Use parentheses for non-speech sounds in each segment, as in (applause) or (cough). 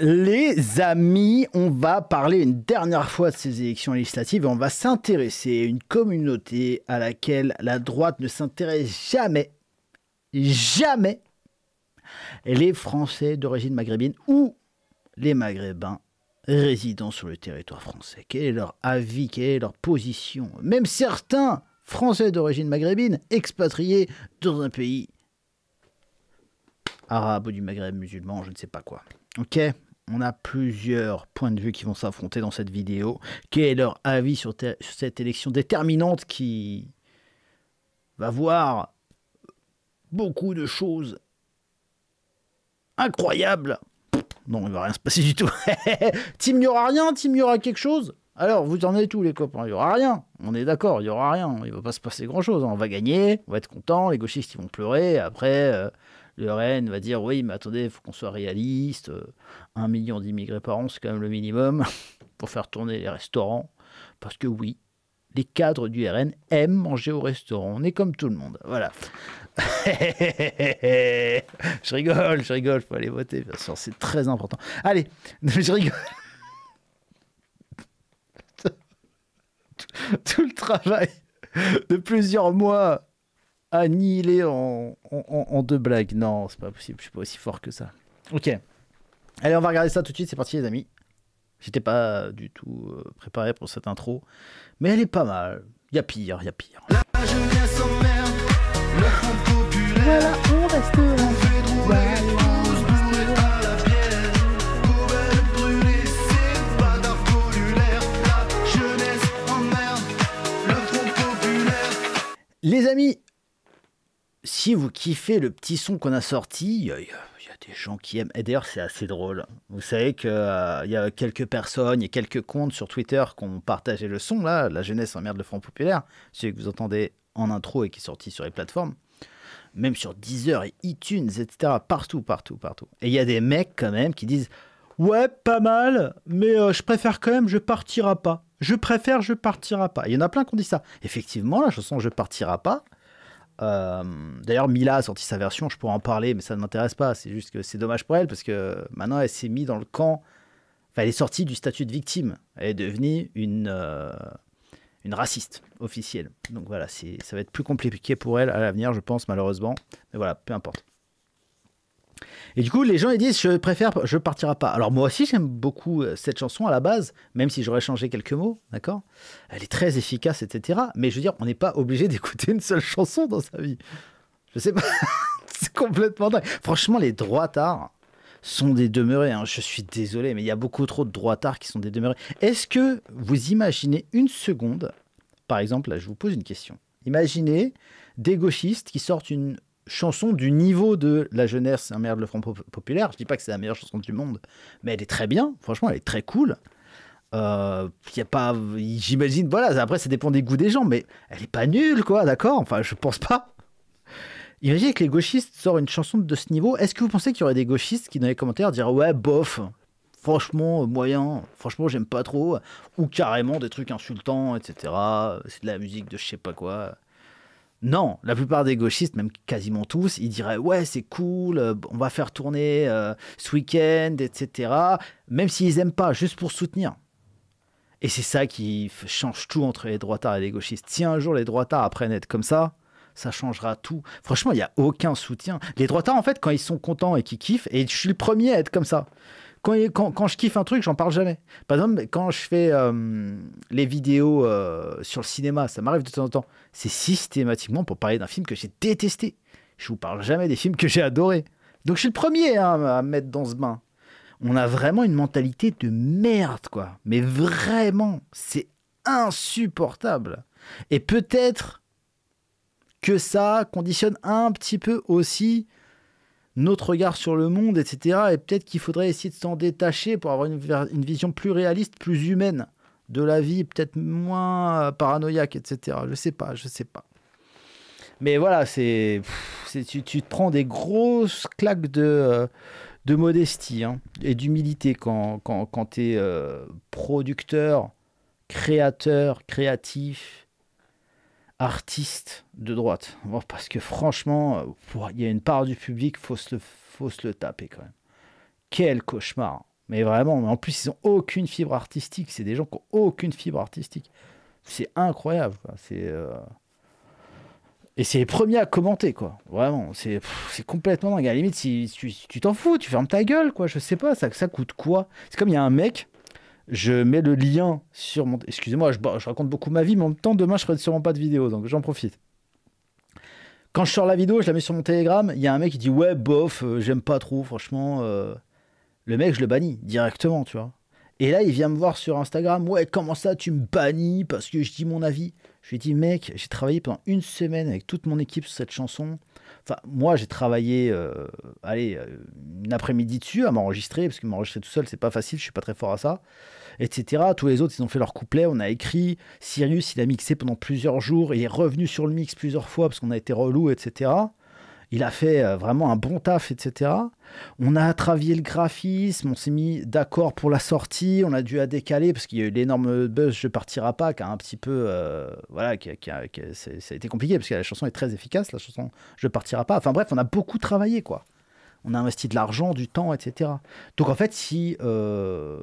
les amis, on va parler une dernière fois de ces élections législatives et on va s'intéresser à une communauté à laquelle la droite ne s'intéresse jamais, jamais, les Français d'origine maghrébine ou les Maghrébins résidant sur le territoire français. Quel est leur avis, quelle est leur position Même certains Français d'origine maghrébine expatriés dans un pays arabe ou du Maghreb musulman, je ne sais pas quoi. Ok on a plusieurs points de vue qui vont s'affronter dans cette vidéo. Quel est leur avis sur, cette élection déterminante qui va voir beaucoup de choses incroyables Non, il va rien se passer du tout. (laughs) Team, il n'y aura rien Tim, il y aura quelque chose alors, vous en êtes tous les copains Il n'y aura rien. On est d'accord, il n'y aura rien. Il ne va pas se passer grand-chose. Hein. On va gagner, on va être content. Les gauchistes, ils vont pleurer. Après, euh, le RN va dire oui, mais attendez, il faut qu'on soit réaliste, euh, un million d'immigrés par an, c'est quand même le minimum (laughs) pour faire tourner les restaurants. Parce que oui, les cadres du RN aiment manger au restaurant. On est comme tout le monde. Voilà. (laughs) je rigole, je rigole. Il Faut aller voter, bien sûr. C'est très important. Allez, (laughs) je rigole. tout le travail de plusieurs mois annihilé en, en, deux blagues. Non, c'est pas possible, je suis pas aussi fort que ça. Ok. Allez, on va regarder ça tout de suite, c'est parti les amis. J'étais pas du tout euh, préparé pour cette intro, mais elle est pas mal. Y a pire, y a pire. Les amis, si vous kiffez le petit son qu'on a sorti, il y, a des gens qui aiment. Et d'ailleurs, c'est assez drôle. Vous savez qu'il euh, il y a quelques personnes, il y a quelques comptes sur Twitter qui ont partagé le son, là, La jeunesse en merde le Front Populaire, celui que vous entendez en intro et qui est sorti sur les plateformes. Même sur Deezer et iTunes, etc. Partout, partout, partout. Et il y a des mecs quand même qui disent Ouais, pas mal, mais euh, je préfère quand même Je partira pas. Je préfère Je partira pas. Il y en a plein qui ont dit ça. Effectivement, la chanson Je partira pas, euh, d'ailleurs, Mila a sorti sa version, je pourrais en parler, mais ça ne m'intéresse pas. C'est juste que c'est dommage pour elle parce que maintenant elle s'est mise dans le camp. Enfin, elle est sortie du statut de victime. Elle est devenue une, euh, une raciste officielle. Donc voilà, ça va être plus compliqué pour elle à l'avenir, je pense, malheureusement. Mais voilà, peu importe. Et du coup, les gens ils disent je préfère je partirai pas. Alors moi aussi j'aime beaucoup euh, cette chanson à la base, même si j'aurais changé quelques mots, d'accord. Elle est très efficace, etc. Mais je veux dire, on n'est pas obligé (laughs) d'écouter une seule chanson dans sa vie. Je sais pas, (laughs) c'est complètement dingue. Franchement, les droits droitards sont des demeurés. Hein. Je suis désolé, mais il y a beaucoup trop de droits droitards qui sont des demeurés. Est-ce que vous imaginez une seconde, par exemple, là, je vous pose une question. Imaginez des gauchistes qui sortent une chanson du niveau de la jeunesse, un merde le front populaire. Je dis pas que c'est la meilleure chanson du monde, mais elle est très bien. Franchement, elle est très cool. Euh, a pas, j'imagine. Voilà. Après, ça dépend des goûts des gens, mais elle est pas nulle, quoi. D'accord. Enfin, je pense pas. Imaginez que les gauchistes sortent une chanson de ce niveau. Est-ce que vous pensez qu'il y aurait des gauchistes qui dans les commentaires diraient ouais bof, franchement moyen, franchement j'aime pas trop, ou carrément des trucs insultants, etc. C'est de la musique de je sais pas quoi. Non, la plupart des gauchistes, même quasiment tous, ils diraient ouais c'est cool, euh, on va faire tourner euh, ce week-end, etc. Même s'ils n'aiment pas, juste pour soutenir. Et c'est ça qui change tout entre les droitards et les gauchistes. Si un jour les droitards apprennent à être comme ça, ça changera tout. Franchement, il n'y a aucun soutien. Les droitards, en fait, quand ils sont contents et qu'ils kiffent, et je suis le premier à être comme ça. Quand, je kiffe un truc, j'en parle jamais. Par exemple, quand je fais euh, les vidéos euh, sur le cinéma, ça m'arrive de temps en temps, c'est systématiquement pour parler d'un film que j'ai détesté. Je vous parle jamais des films que j'ai adorés. Donc je suis le premier à me mettre dans ce bain. On a vraiment une mentalité de merde, quoi. Mais vraiment, c'est insupportable. Et peut-être que ça conditionne un petit peu aussi notre regard sur le monde, etc. Et peut-être qu'il faudrait essayer de s'en détacher pour avoir une, vision plus réaliste, plus humaine de la vie, peut-être moins euh, paranoïaque, etc. Je sais pas, je sais pas. Mais voilà, c'est, tu, tu, te prends des grosses claques de, euh, de modestie hein, et d'humilité quand, quand, quand tu es euh, producteur, créateur, créatif, artistes de droite. parce que franchement, il y a une part du public, faut le, faut se le taper quand même. Quel cauchemar. Mais vraiment, en plus, ils ont aucune fibre artistique. C'est des gens qui ont aucune fibre artistique. C'est incroyable. C'est euh, Et c'est les premiers à commenter, quoi. Vraiment, c'est complètement dingue. À la limite, si tu t'en fous, tu fermes ta gueule, quoi. Je sais pas, ça, ça coûte quoi C'est comme il y a un mec, je mets le lien sur mon. Excusez-moi, je, raconte beaucoup ma vie, mais en même temps, demain, je ferai sûrement pas de vidéo, donc j'en profite. Quand je sors la vidéo, je la mets sur mon Telegram. Il y a un mec qui dit Ouais, bof, euh, j'aime pas trop, franchement. Euh. Le mec, je le bannis directement, tu vois. Et là, il vient me voir sur Instagram Ouais, comment ça, tu me bannis parce que je dis mon avis Je lui ai dit Mec, j'ai travaillé pendant une semaine avec toute mon équipe sur cette chanson. Enfin, moi, j'ai travaillé, euh, allez, une après-midi dessus à m'enregistrer, parce que m'enregistrer tout seul, c'est pas facile, je suis pas très fort à ça etc. Tous les autres, ils ont fait leur couplet, on a écrit. Sirius, il a mixé pendant plusieurs jours, il est revenu sur le mix plusieurs fois parce qu'on a été relou, etc. Il a fait euh, vraiment un bon taf, etc. On a travaillé le graphisme, on s'est mis d'accord pour la sortie, on a dû à décaler parce qu'il y a eu l'énorme buzz Je partirai pas qui a un petit peu. Euh, voilà, qui, qui, ça a été compliqué parce que la chanson est très efficace, la chanson Je partirai pas. Enfin bref, on a beaucoup travaillé quoi. On a investi de l'argent, du temps, etc. Donc en fait, si. Euh,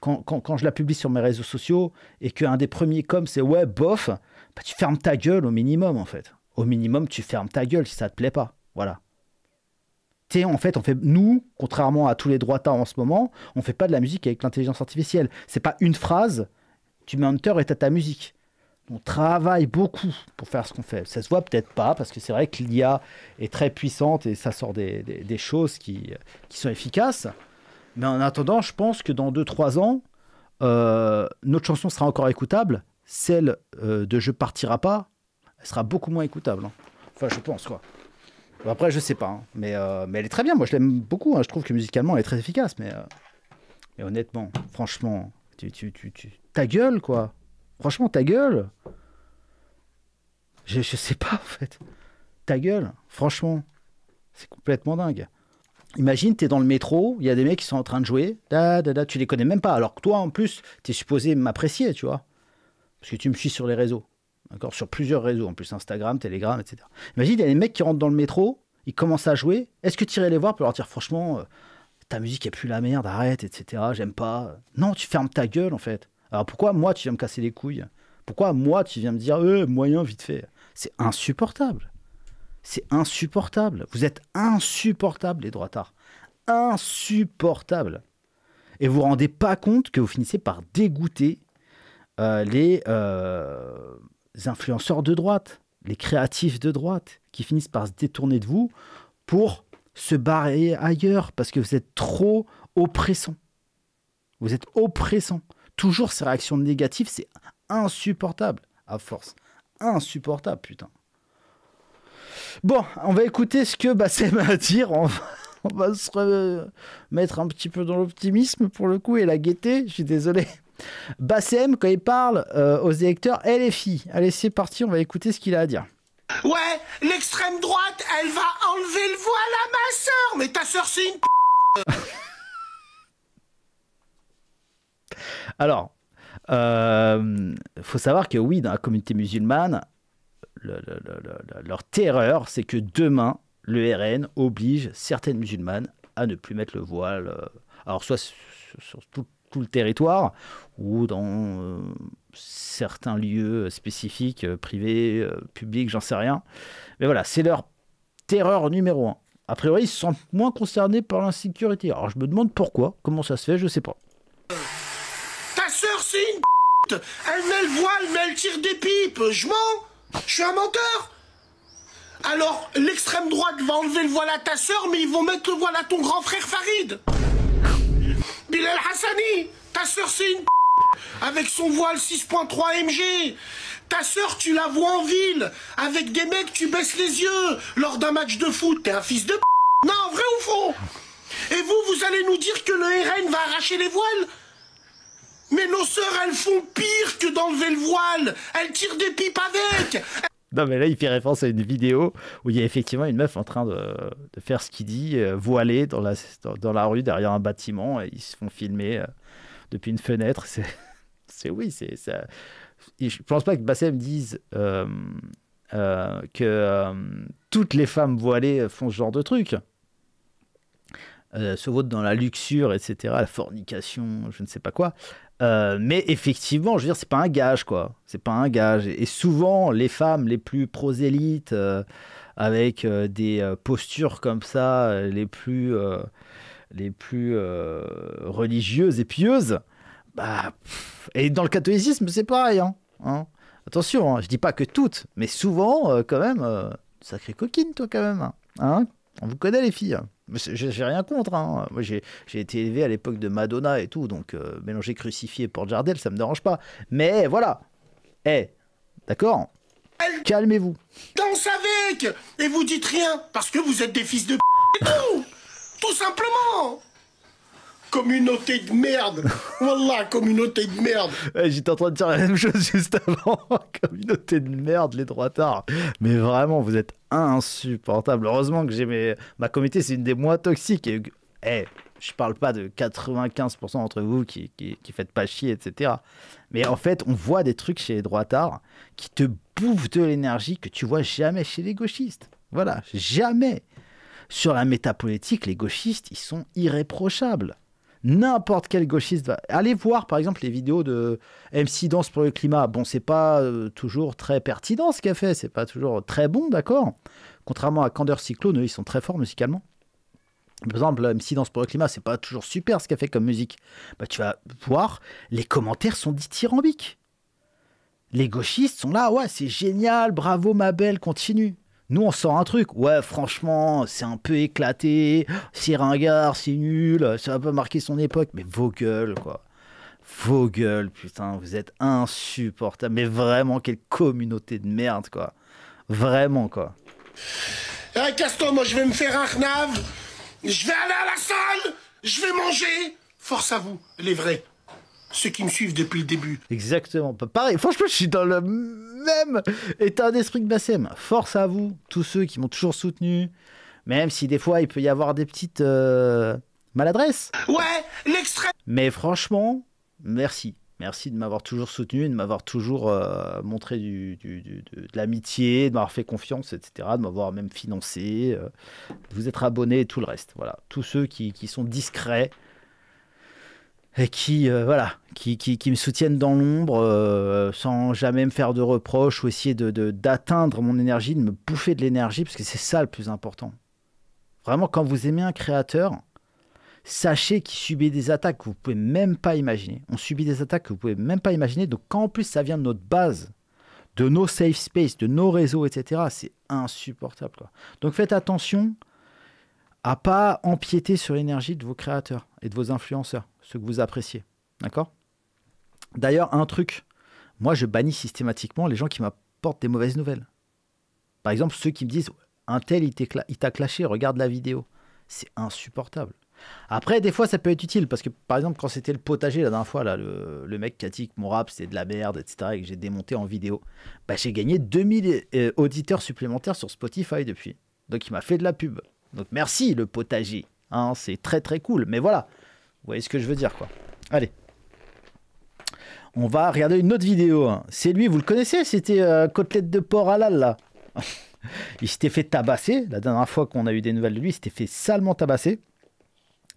quand, je la publie sur mes réseaux sociaux et qu'un des premiers coms c'est ouais, bof, bah, tu fermes ta gueule au minimum en fait. Au minimum, tu fermes ta gueule si ça te plaît pas. Voilà. en fait, on fait, nous, contrairement à tous les droits en ce moment, on fait pas de la musique avec l'intelligence artificielle. C'est pas une phrase, tu mets un teur et t'as ta musique. On travaille beaucoup pour faire ce qu'on fait. Ça se voit peut-être pas, parce que c'est vrai que l'IA est très puissante et ça sort des, choses qui sont efficaces. Mais en attendant, je pense que dans 2-3 ans, euh, notre chanson sera encore écoutable. Celle euh, de Je partira pas, elle sera beaucoup moins écoutable. Hein. Enfin, je pense, quoi. Après, je sais pas. Hein. Mais, euh, mais elle est très bien. Moi, je l'aime beaucoup. Hein. Je trouve que musicalement, elle est très efficace. Mais, mais honnêtement, franchement, ta gueule, quoi. Franchement, ta gueule. Je, je sais pas, en fait. Ta gueule, franchement. C'est complètement dingue. Imagine, tu es dans le métro, il y a des mecs qui sont en train de jouer, da, da, da, tu les connais même pas, alors que toi, en plus, tu es supposé m'apprécier, tu vois. Parce que tu me suis sur les réseaux, d'accord Sur plusieurs réseaux, en plus Instagram, Telegram, etc. Imagine, il y a des mecs qui rentrent dans le métro, ils commencent à jouer, est-ce que tu irais les voir pour leur dire, franchement, euh, ta musique est plus la merde, arrête, etc., j'aime pas. Non, tu fermes ta gueule, en fait. Alors pourquoi moi, tu viens me casser les couilles Pourquoi moi, tu viens me dire, euh, moyen, vite fait C'est insupportable. C'est insupportable. Vous êtes insupportable, les droitards. Insupportable. Et vous vous rendez pas compte que vous finissez par dégoûter euh, les, euh, influenceurs de droite, les créatifs de droite, qui finissent par se détourner de vous pour se barrer ailleurs parce que vous êtes trop oppressant. Vous êtes oppressant. Toujours ces réactions négatives, c'est insupportable à force. Insupportable, putain. Bon, on va écouter ce que Bassem a à dire. On va, se remettre un petit peu dans l'optimisme pour le coup et la gaieté. Je suis désolé. Bassem, quand il parle euh, aux électeurs elle fille. Allez, c'est parti, on va écouter ce qu'il a à dire. Ouais, l'extrême droite, elle va enlever le voile à ma sœur. mais ta sœur, c'est une p... (laughs) Alors, il euh, faut savoir que oui, dans la communauté musulmane, leur terreur, c'est que demain, le RN oblige certaines musulmanes à ne plus mettre le voile. Euh, alors, soit sur, tout, le territoire ou dans euh, certains lieux spécifiques, euh, privés, publics, j'en sais rien. Mais voilà, c'est leur terreur numéro un. A priori, ils se sentent moins concernés par l'insécurité. Alors, je me demande pourquoi, comment ça se fait, je sais pas. Ta sœur, c'est une Elle met le voile, mais elle tire des pipes. Je mens je suis un menteur Alors, l'extrême droite va enlever le voile à ta sœur, mais ils vont mettre le voile à ton grand frère Farid Bilal Hassani Ta sœur, c'est une Avec son voile 6.3 MG ta sœur, tu la vois en ville, avec des mecs, tu baisses les yeux. Lors d'un match de foot, t'es un fils de p... Non, vrai ou faux Et vous, vous allez nous dire que le RN va arracher les voiles mais nos sœurs, elles font pire que d'enlever le voile. Elles tirent des pipes avec. Non, mais là, il fait référence à une vidéo où il y a effectivement une meuf en train de, faire ce qu'il dit, euh, voilée dans la, dans, la rue, derrière un bâtiment. Et ils se font filmer euh, depuis une fenêtre. (laughs) C'est oui, c'est ça. je pense pas que Bassem dise euh, que toutes les femmes voilées font ce genre de truc. Euh, se vote dans la luxure, etc., la fornication, je ne sais pas quoi. Euh, mais effectivement, je veux dire, c'est pas un gage, quoi. C'est pas un gage. Et, souvent, les femmes les plus prosélytes, euh, avec des postures comme ça, les plus, les plus religieuses et pieuses, bah, et dans le catholicisme, c'est pareil. Hein, hein. Attention, je hein, je dis pas que toutes, mais souvent, quand même, sacrée coquine, toi, quand même. Hein, hein. On vous connaît, les filles. J'ai rien contre. Hein. Moi, j'ai été élevé à l'époque de Madonna et tout, donc euh, mélanger crucifié et Port Jardel, ça me dérange pas. Mais voilà. Eh, d'accord Calmez-vous. Danse avec Et vous dites rien, parce que vous êtes des fils de p... tout Tout simplement communauté de merde Voilà, (laughs) communauté de merde J'étais en train de dire la même chose juste avant. (laughs) communauté de merde, les droitards. Mais vraiment, vous êtes insupportables. Heureusement que j'ai mes... ma comité, c'est une des moins toxiques. Et... Hey, eh, je parle pas de 95% d'entre vous qui, qui, qui, faites pas chier, etc. Mais en fait, on voit des trucs chez les droitards qui te bouffent de l'énergie que tu vois jamais chez les gauchistes. Voilà, jamais. Sur la métapolitique, les gauchistes, ils sont irréprochables. N'importe quel gauchiste va. Allez voir par exemple les vidéos de MC Danse pour le climat. Bon, c'est pas euh, toujours très pertinent ce qu'elle fait, c'est pas toujours très bon, d'accord Contrairement à Candor Cyclone, ils sont très forts musicalement. Par exemple, MC Danse pour le climat, c'est pas toujours super ce qu'elle fait comme musique. Bah, tu vas voir, les commentaires sont dithyrambiques. Les gauchistes sont là, ouais, c'est génial, bravo ma belle, continue. Nous, on sort un truc. Ouais, franchement, c'est un peu éclaté, c'est ringard, c'est nul, ça va pas marquer son époque. Mais vos gueules, quoi. Vos gueules, putain, vous êtes insupportables. Mais vraiment, quelle communauté de merde, quoi. Vraiment, quoi. Hey, eh, toi moi, je vais me faire un renave, Je vais aller à la salle. Je vais manger. Force à vous, les vrais ceux qui me suivent depuis le début. Exactement. Pareil, franchement, je suis dans le même état d'esprit que Bassem. Force à vous, tous ceux qui m'ont toujours soutenu, même si des fois il peut y avoir des petites euh, maladresses. Ouais, l'extrait. Mais franchement, merci. Merci de m'avoir toujours soutenu, de m'avoir toujours euh, montré de, l'amitié, de m'avoir fait confiance, etc., de m'avoir même financé, euh, de vous être abonné et tout le reste. Voilà, tous ceux qui, qui sont discrets, et qui euh, voilà qui, qui, me soutiennent dans l'ombre euh, sans jamais me faire de reproches ou essayer de d'atteindre mon énergie, de me bouffer de l'énergie, parce que c'est ça le plus important. Vraiment, quand vous aimez un créateur, sachez qu'il subit des attaques que vous ne pouvez même pas imaginer. On subit des attaques que vous ne pouvez même pas imaginer. Donc quand en plus ça vient de notre base, de nos safe space, de nos réseaux, etc., c'est insupportable. Donc faites attention à pas empiéter sur l'énergie de vos créateurs et de vos influenceurs ce que vous appréciez. D'accord D'ailleurs, un truc, moi je bannis systématiquement les gens qui m'apportent des mauvaises nouvelles. Par exemple, ceux qui me disent un tel il t'a clashé, regarde la vidéo. C'est insupportable. Après, des fois, ça peut être utile parce que, par exemple, quand c'était le potager la dernière fois, là, le, mec qui a dit que mon rap c'était de la merde, etc., et que j'ai démonté en vidéo, bah, j'ai gagné 2000 euh, auditeurs supplémentaires sur Spotify depuis. Donc, il m'a fait de la pub. Donc, merci le potager. Hein, c'est très très cool. Mais voilà, vous voyez ce que je veux dire, quoi. Allez. On va regarder une autre vidéo. C'est lui, vous le connaissez C'était Cotelette euh, Côtelette de Porc Halal, là. (laughs) il s'était fait tabasser. La dernière fois qu'on a eu des nouvelles de lui, il s'était fait salement tabasser.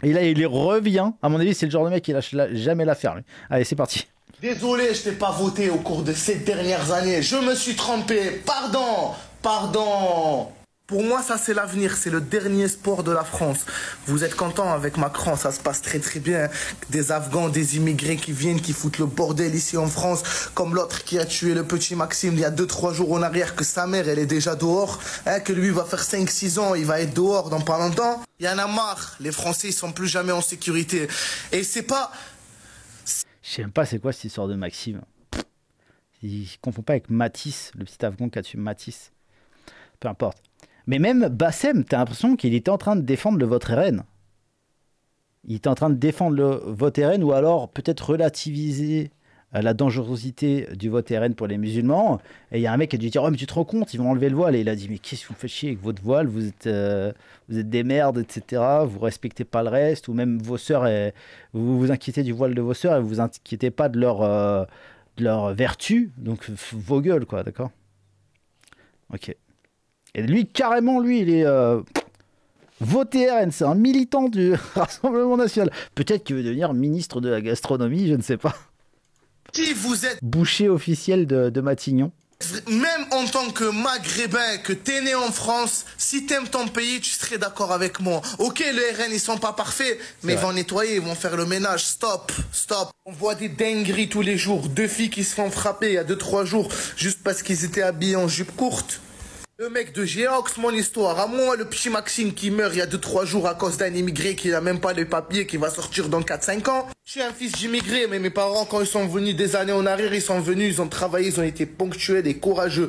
Et là, il revient. À mon avis, c'est le genre de mec qui lâche jamais la ferme. Allez, c'est parti. Désolé, je t'ai pas voté au cours de ces dernières années. Je me suis trompé. Pardon. Pardon. Pour moi, ça, c'est l'avenir. C'est le dernier sport de la France. Vous êtes content avec Macron, ça se passe très très bien. Des Afghans, des immigrés qui viennent, qui foutent le bordel ici en France, comme l'autre qui a tué le petit Maxime il y a 2-3 jours en arrière, que sa mère, elle est déjà dehors, hein, que lui va faire 5-6 ans, il va être dehors dans pas longtemps. Il y en a marre. Les Français, ils sont plus jamais en sécurité. Et c'est pas... Je sais même pas c'est quoi cette histoire de Maxime. Il confond pas avec Matisse, le petit Afghan qui a tué Matisse. Peu importe. Mais même Bassem, t'as l'impression qu'il était en train de défendre le vote RN. Il est en train de défendre le vote RN ou alors peut-être relativiser euh, la dangerosité du vote RN pour les musulmans. Et il y a un mec qui a dû dire Oh, mais tu te rends compte, ils vont enlever le voile. Et il a dit Mais qu'est-ce que vous faites chier avec votre voile Vous êtes, euh, des merdes, etc. Vous respectez pas le reste, ou même vos soeurs vous vous inquiétez du voile de vos soeurs et vous vous inquiétez pas de leur, euh, de leur vertu. Donc, vos gueules, quoi, d'accord Ok. Et lui, carrément, lui, il est. Euh, voté RN, c'est un militant du (laughs) Rassemblement National. Peut-être qu'il veut devenir ministre de la gastronomie, je ne sais pas. Qui vous êtes Boucher officiel de, Matignon. Même en tant que maghrébin, que t'es né en France, si t'aimes ton pays, tu serais d'accord avec moi. Ok, les RN, ils sont pas parfaits, mais ils vont nettoyer, ils vont faire le ménage. Stop, stop. On voit des dingueries tous les jours. Deux filles qui se font frapper il y a deux, trois jours, juste parce qu'ils étaient habillés en jupe courte. Le mec de Géox, mon histoire. À moi, le petit Maxime qui meurt il y a 2-3 jours à cause d'un immigré qui n'a même pas les papiers, qui va sortir dans 4-5 ans. Je suis un fils d'immigré, mais mes parents, quand ils sont venus des années en arrière, ils sont venus, ils ont travaillé, ils ont été ponctuels et courageux.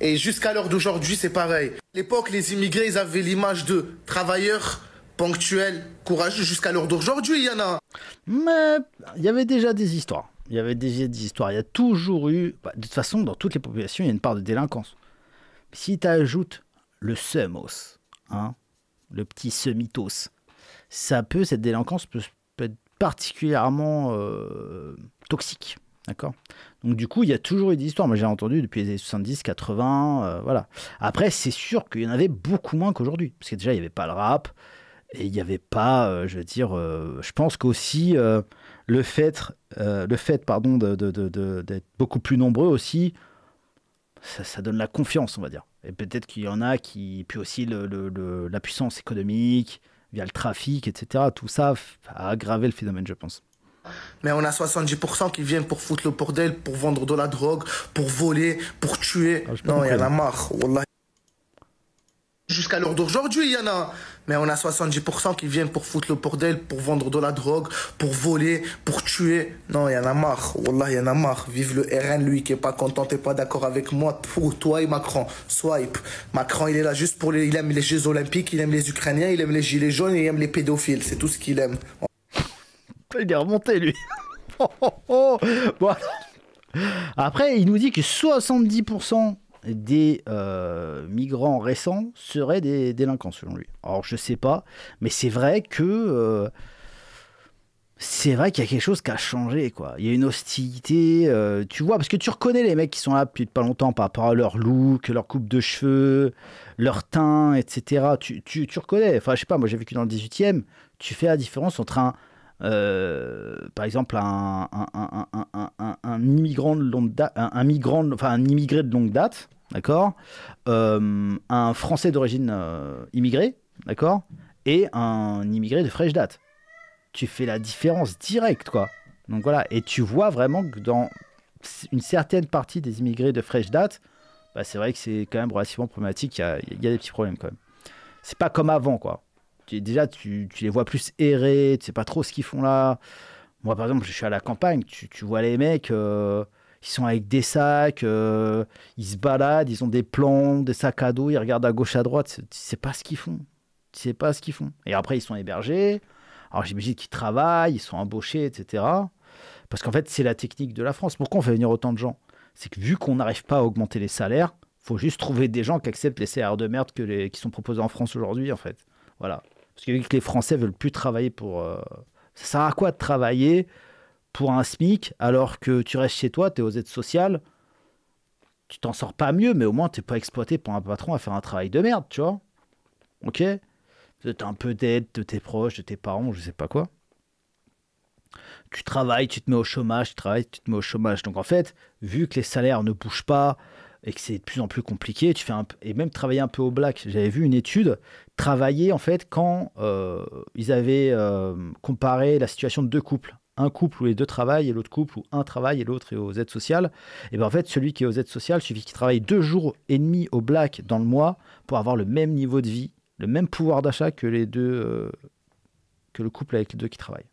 Et jusqu'à l'heure d'aujourd'hui, c'est pareil. l'époque, les immigrés, ils avaient l'image de travailleurs, ponctuels, courageux. Jusqu'à l'heure d'aujourd'hui, il y en a. Mais il y avait déjà des histoires. Il y avait déjà des histoires. Il y a toujours eu. Bah, de toute façon, dans toutes les populations, il y a une part de délinquance si tu ajoutes le semos, hein, le petit semitos, ça peut, cette délinquance peut, être particulièrement euh, toxique. D'accord Donc, du coup, il y a toujours eu des histoires. Moi, j'ai entendu depuis les années 70, 80. Euh, voilà. Après, c'est sûr qu'il y en avait beaucoup moins qu'aujourd'hui. Parce que déjà, il n'y avait pas le rap. Et il n'y avait pas, euh, je veux dire, je pense qu'aussi le fait, le fait pardon, d'être beaucoup plus nombreux aussi ça, donne la confiance, on va dire. Et peut-être qu'il y en a qui. Puis aussi le, la puissance économique, via le trafic, etc. Tout ça a aggravé le phénomène, je pense. Mais on a 70% qui viennent pour foutre le bordel, pour vendre de la drogue, pour voler, pour tuer. Ah, non, il y en a marre. Wallah. Jusqu'à l'heure d'aujourd'hui, il y en a. Mais on a 70% qui viennent pour foutre le bordel, pour vendre de la drogue, pour voler, pour tuer. Non, il y en a marre. Wallah, il y en a marre. Vive le RN, lui, qui est pas content, t'es pas d'accord avec moi. Pour toi et Macron. Swipe. Macron, il est là juste pour les... Il aime les Jeux Olympiques, il aime les Ukrainiens, il aime les Gilets jaunes, il aime les pédophiles. C'est tout ce qu'il aime. Il est remonté, lui. (laughs) Oh, oh, oh, Bon, Après, il nous dit que 70% des... Euh, migrants récents seraient des délinquants, selon lui. Alors, je sais pas, mais c'est vrai que euh, c'est vrai qu'il y a quelque chose qui a changé, quoi. Il y a une hostilité, euh, tu vois, parce que tu reconnais les mecs qui sont là depuis pas longtemps par rapport à leur look, leur coupe de cheveux, leur teint, etc. Tu, tu, tu reconnais, enfin, je sais pas, moi j'ai vécu dans le 18e, tu fais la différence entre un, euh, par exemple, un, un, un, un, immigrant de longue date, un, migrant, enfin, un immigré de longue date, d'accord euh, Un Français d'origine euh, immigrée, d'accord Et un immigré de fraîche date. Tu fais la différence directe, quoi. Donc voilà, et tu vois vraiment que dans une certaine partie des immigrés de fraîche date, bah, c'est vrai que c'est quand même relativement problématique, il y a, des petits problèmes quand même. C'est pas comme avant, quoi. déjà, tu, les vois plus errer, tu sais pas trop ce qu'ils font là. Moi, par exemple, je suis à la campagne, tu, vois les mecs, euh, ils sont avec des sacs, euh, ils se baladent, ils ont des plans, des sacs à dos, ils regardent à gauche, à droite. Tu sais pas ce qu'ils font. Tu sais pas ce qu'ils font. Et après, ils sont hébergés. Alors j'imagine qu'ils travaillent, ils sont embauchés, etc. Parce qu'en fait, c'est la technique de la France. Pourquoi on fait venir autant de gens C'est que vu qu'on n'arrive pas à augmenter les salaires, faut juste trouver des gens qui acceptent les salaires de merde qui sont proposés en France aujourd'hui, en fait. Voilà. Parce que, vu que les Français veulent plus travailler pour. Euh, ça sert à quoi de travailler pour un SMIC, alors que tu restes chez toi, tu es aux aides sociales, tu t'en sors pas mieux, mais au moins tu n'es pas exploité par un patron à faire un travail de merde, tu vois. Ok as un peu d'aide de tes proches, de tes parents, je sais pas quoi. Tu travailles, tu te mets au chômage, tu travailles, tu te mets au chômage. Donc en fait, vu que les salaires ne bougent pas et que c'est de plus en plus compliqué, tu fais un et même travailler un peu au black. J'avais vu une étude travailler en fait quand euh, ils avaient euh, comparé la situation de deux couples un couple où les deux travaillent et l'autre couple où un travaille et l'autre est aux aides sociales, et eh bien en fait, celui qui est aux aides sociales, suffit qu'il travaille deux jours et demi au black dans le mois pour avoir le même niveau de vie, le même pouvoir d'achat que les deux, euh, que le couple avec les deux qui travaillent,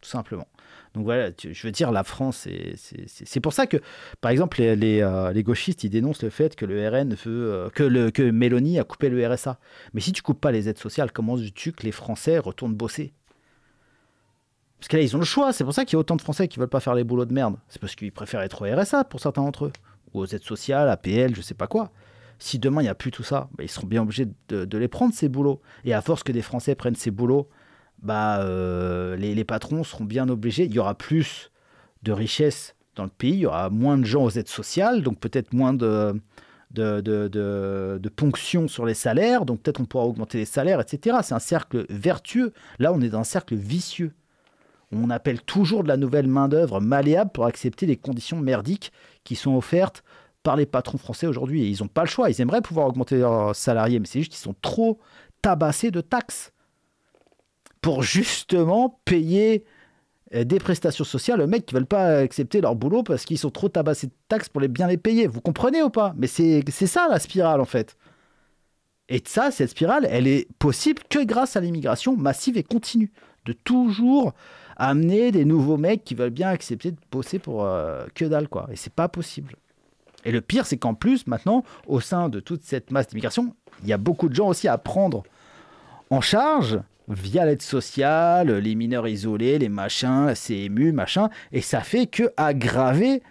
tout simplement. Donc voilà, je veux dire, la France, c'est pour ça que, par exemple, euh, les, gauchistes, ils dénoncent le fait que le RN veut, euh, que, le, que Mélanie a coupé le RSA. Mais si tu coupes pas les aides sociales, comment veux-tu que les Français retournent bosser parce que là, ils ont le choix. C'est pour ça qu'il y a autant de Français qui veulent pas faire les boulots de merde. C'est parce qu'ils préfèrent être au RSA pour certains d'entre eux. Ou aux aides sociales, APL, je sais pas quoi. Si demain, il n'y a plus tout ça, bah, ils seront bien obligés de, les prendre, ces boulots. Et à force que des Français prennent ces boulots, bah, euh, les, patrons seront bien obligés. Il y aura plus de richesses dans le pays, il y aura moins de gens aux aides sociales, donc peut-être moins de, de, de, de, de sur les salaires, donc peut-être on pourra augmenter les salaires, etc. C'est un cercle vertueux. Là, on est dans un cercle vicieux. On appelle toujours de la nouvelle main-d'œuvre malléable pour accepter les conditions merdiques qui sont offertes par les patrons français aujourd'hui. Et ils n'ont pas le choix. Ils aimeraient pouvoir augmenter leurs salariés, mais c'est juste qu'ils sont trop tabassés de taxes pour justement payer euh, des prestations sociales aux mecs qui ne veulent pas accepter leur boulot parce qu'ils sont trop tabassés de taxes pour les bien les payer. Vous comprenez ou pas Mais c'est ça la spirale en fait. Et ça, cette spirale, elle est possible que grâce à l'immigration massive et continue. De toujours amener des nouveaux mecs qui veulent bien accepter de bosser pour euh, que dalle, quoi. Et c'est pas possible. Et le pire, c'est qu'en plus, maintenant, au sein de toute cette masse d'immigration, il y a beaucoup de gens aussi à prendre en charge via l'aide sociale, les mineurs isolés, les machins, la CMU, machin. Et ça fait que aggraver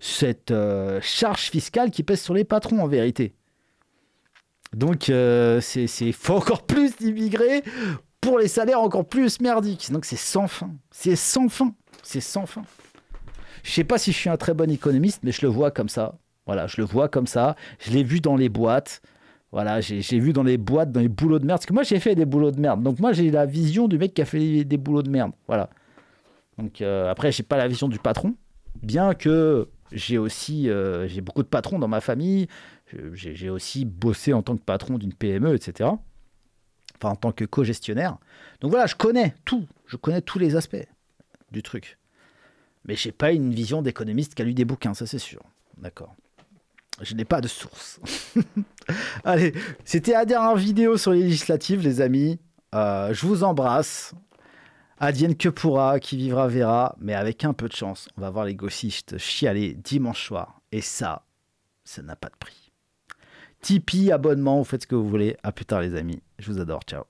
cette euh, charge fiscale qui pèse sur les patrons, en vérité. Donc, il euh, c'est, faut encore (laughs) plus d'immigrés pour les salaires encore plus merdiques. Donc c'est sans fin. C'est sans fin. C'est sans fin. Je sais pas si je suis un très bon économiste, mais je le vois comme ça. Voilà, je le vois comme ça. Je l'ai vu dans les boîtes. Voilà, j'ai vu dans les boîtes, dans les boulots de merde. Parce que moi, j'ai fait des boulots de merde. Donc moi, j'ai la vision du mec qui a fait des, boulots de merde. Voilà. Donc euh, après, j'ai pas la vision du patron. Bien que j'ai aussi euh, j'ai beaucoup de patrons dans ma famille. J'ai aussi bossé en tant que patron d'une PME, etc en tant que co-gestionnaire. Donc voilà, je connais tout, je connais tous les aspects du truc. Mais j'ai pas une vision d'économiste qui a lu des bouquins, ça c'est sûr. D'accord. Je n'ai pas de source. (laughs) Allez, c'était la dernière vidéo sur les législatives, les amis. Euh, je vous embrasse. Adienne que pourra, qui vivra verra, mais avec un peu de chance, on va voir les gauchistes chialer dimanche soir. Et ça, ça n'a pas de prix. Tipeee, abonnement, vous faites ce que vous voulez. À plus tard, les amis. Je vous adore. Ciao.